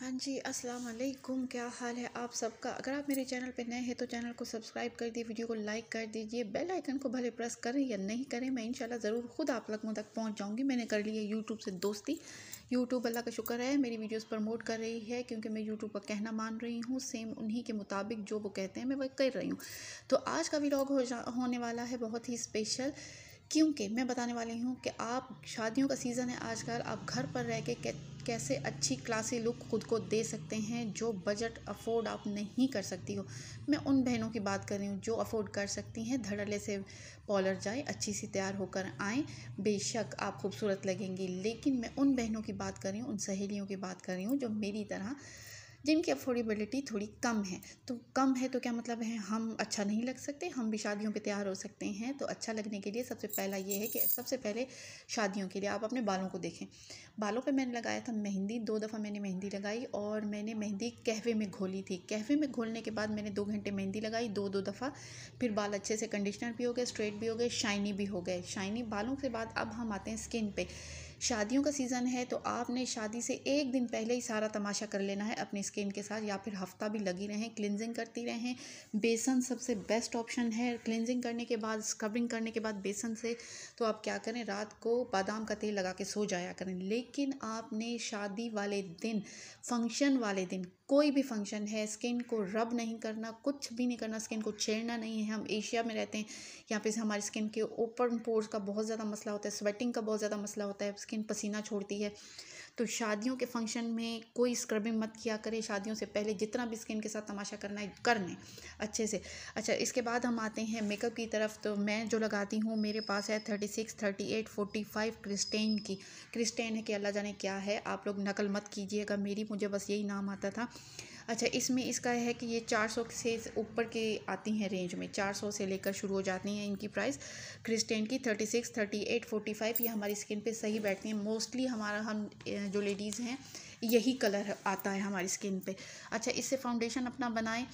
हाँ जी अस्सलाम वालेकुम क्या हाल है आप सबका अगर आप मेरे चैनल पर नए हैं तो चैनल को सब्सक्राइब कर दीजिए वीडियो को लाइक कर दीजिए बेल आइकन को भले प्रेस करें या नहीं करें मैं इंशाल्लाह ज़रूर ख़ुद आप लोगों तक पहुंच जाऊंगी मैंने कर ली है यूट्यूब से दोस्ती यूट्यूब अल्लाह का शुक्र है मेरी वीडियोस प्रमोट कर रही है क्योंकि मैं यूट्यूब का कहना मान रही हूँ सेम उन्हीं के मुताबिक जो वो कहते हैं मैं वह कर रही हूँ तो आज का व्लॉग हो जा होने वाला है बहुत ही स्पेशल क्योंकि मैं बताने वाली हूँ कि आप शादियों का सीज़न है आजकल आप घर पर रह के कैसे अच्छी क्लासी लुक खुद को दे सकते हैं जो बजट अफोर्ड आप नहीं कर सकती हो मैं उन बहनों की बात कर रही हूँ जो अफोर्ड कर सकती हैं धड़ल्ले से पॉलर जाए अच्छी सी तैयार होकर आएँ बेशक आप खूबसूरत लगेंगी लेकिन मैं उन बहनों की बात कर रही हूँ उन सहेलियों की बात कर रही हूँ जो मेरी तरह जिनकी अफोर्डेबिलिटी थोड़ी कम है तो कम है तो क्या मतलब है हम अच्छा नहीं लग सकते हम भी शादियों पे तैयार हो सकते हैं तो अच्छा लगने के लिए सबसे पहला ये है कि सबसे पहले शादियों के लिए आप अपने बालों को देखें बालों पे मैंने लगाया था मेहंदी दो दफ़ा मैंने मेहंदी लगाई और मैंने मेहंदी कहवे में घोली थी कहवे में घोलने के बाद मैंने दो घंटे मेहंदी लगाई दो दो दफ़ा फिर बाल अच्छे से कंडीशनर भी हो गए स्ट्रेट भी हो गए शाइनी भी हो गए शाइनी बालों के बाद अब हम आते हैं स्किन पर शादियों का सीज़न है तो आपने शादी से एक दिन पहले ही सारा तमाशा कर लेना है अपनी स्किन के साथ या फिर हफ्ता भी लगी रहें क्लिनजिंग करती रहें बेसन सबसे बेस्ट ऑप्शन है क्लिनजिंग करने के बाद स्क्रबिंग करने के बाद बेसन से तो आप क्या करें रात को बादाम का तेल लगा के सो जाया करें लेकिन आपने शादी वाले दिन फंक्शन वाले दिन कोई भी फंक्शन है स्किन को रब नहीं करना कुछ भी नहीं करना स्किन को छेड़ना नहीं है हम एशिया में रहते हैं यहाँ पे हमारी स्किन के ओपन पोर्स का बहुत ज़्यादा मसला होता है स्वेटिंग का बहुत ज़्यादा मसला होता है स्किन पसीना छोड़ती है तो शादियों के फंक्शन में कोई स्क्रबिंग मत किया करें शादियों से पहले जितना भी स्किन के साथ तमाशा करना है कर लें अच्छे से अच्छा इसके बाद हम आते हैं मेकअप की तरफ तो मैं जो लगाती हूँ मेरे पास है thirty six thirty eight forty five क्रिस्टेन की क्रिस्टेन है कि अल्लाह जाने क्या है आप लोग नकल मत कीजिएगा मेरी मुझे बस यही नाम आता था अच्छा इसमें इसका है कि ये 400 से ऊपर की आती हैं रेंज में 400 से लेकर शुरू हो जाती हैं इनकी प्राइस क्रिस्टेन की 36, 38, 45 ये हमारी स्किन पे सही बैठती हैं मोस्टली हमारा हम जो लेडीज़ हैं यही कलर आता है हमारी स्किन पे अच्छा इससे फाउंडेशन अपना बनाएं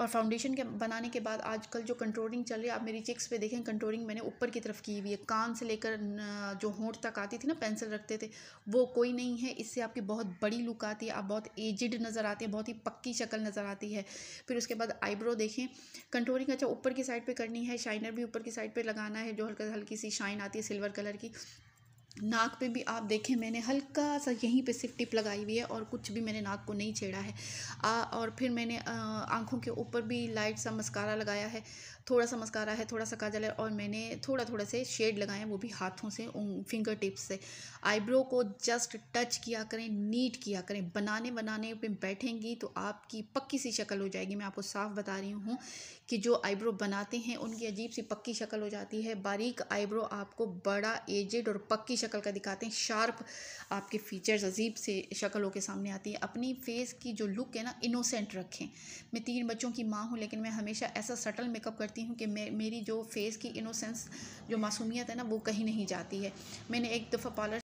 और फाउंडेशन के बनाने के बाद आजकल जो कंट्रोलिंग चल रही है आप मेरी चिक्स पे देखें कंट्रोलिंग मैंने ऊपर की तरफ की हुई है कान से लेकर जो होंठ तक आती थी ना पेंसिल रखते थे वो कोई नहीं है इससे आपकी बहुत बड़ी लुक आती है आप बहुत एजिड नज़र आते हैं बहुत ही पक्की शक्ल नज़र आती है फिर उसके बाद आईब्रो देखें कंट्रोलिंग अच्छा ऊपर की साइड पर करनी है शाइनर भी ऊपर की साइड पर लगाना है जो हल्का हल्की सी शाइन आती है सिल्वर कलर की नाक पे भी आप देखें मैंने हल्का सा यहीं पे सिर्फ टिप लगाई हुई है और कुछ भी मैंने नाक को नहीं छेड़ा है आ, और फिर मैंने आँखों के ऊपर भी लाइट सा मस्कारा लगाया है थोड़ा सा मस्कारा है थोड़ा सा काजल है और मैंने थोड़ा थोड़ा से शेड लगाए हैं वो भी हाथों से फिंगर टिप्स से आईब्रो को जस्ट टच किया करें नीट किया करें बनाने बनाने पर बैठेंगी तो आपकी पक्की सी शक्ल हो जाएगी मैं आपको साफ बता रही हूँ कि जो आईब्रो बनाते हैं उनकी अजीब सी पक्की शक्ल हो जाती है बारीक आईब्रो आपको बड़ा एजड और पक्की शक्ल का दिखाते हैं शार्प आपके फीचर्स अजीब से शक्लों के सामने आती है अपनी फेस की जो लुक है ना इनोसेंट रखें मैं तीन बच्चों की माँ हूँ लेकिन मैं हमेशा ऐसा सटल मेकअप करती हूँ कि मे मेरी जो फेस की इनोसेंस जो मासूमियत है ना वो कहीं नहीं जाती है मैंने एक दफ़ा पार्लर